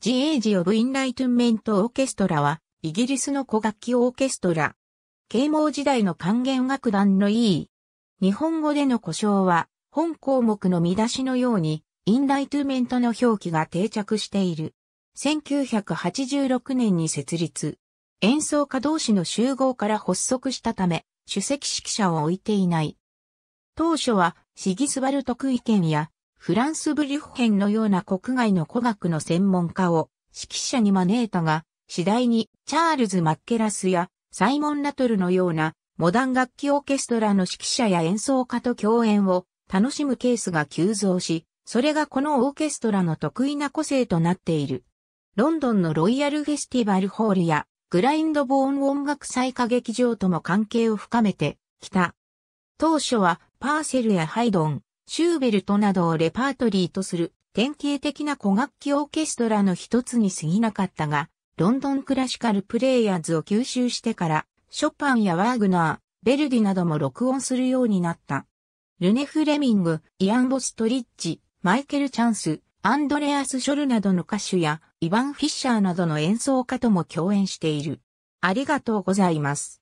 ジエージ・オブ・インライトゥンメント・オーケストラは、イギリスの古楽器オーケストラ。啓蒙時代の管弦楽団の E。日本語での故障は、本項目の見出しのように、インライトゥメントの表記が定着している。1986年に設立。演奏家同士の集合から発足したため、主席指揮者を置いていない。当初は、シギスバル特意見や、フランスブリュッヘンのような国外の古学の専門家を指揮者に招いたが、次第にチャールズ・マッケラスやサイモン・ラトルのようなモダン楽器オーケストラの指揮者や演奏家と共演を楽しむケースが急増し、それがこのオーケストラの得意な個性となっている。ロンドンのロイヤルフェスティバルホールやグラインドボーン音楽祭歌劇場とも関係を深めてきた。当初はパーセルやハイドン、シューベルトなどをレパートリーとする典型的な古楽器オーケストラの一つに過ぎなかったが、ロンドンクラシカルプレイヤーズを吸収してから、ショパンやワーグナー、ベルディなども録音するようになった。ルネ・フレミング、イアン・ボストリッチ、マイケル・チャンス、アンドレアス・ショルなどの歌手や、イヴァン・フィッシャーなどの演奏家とも共演している。ありがとうございます。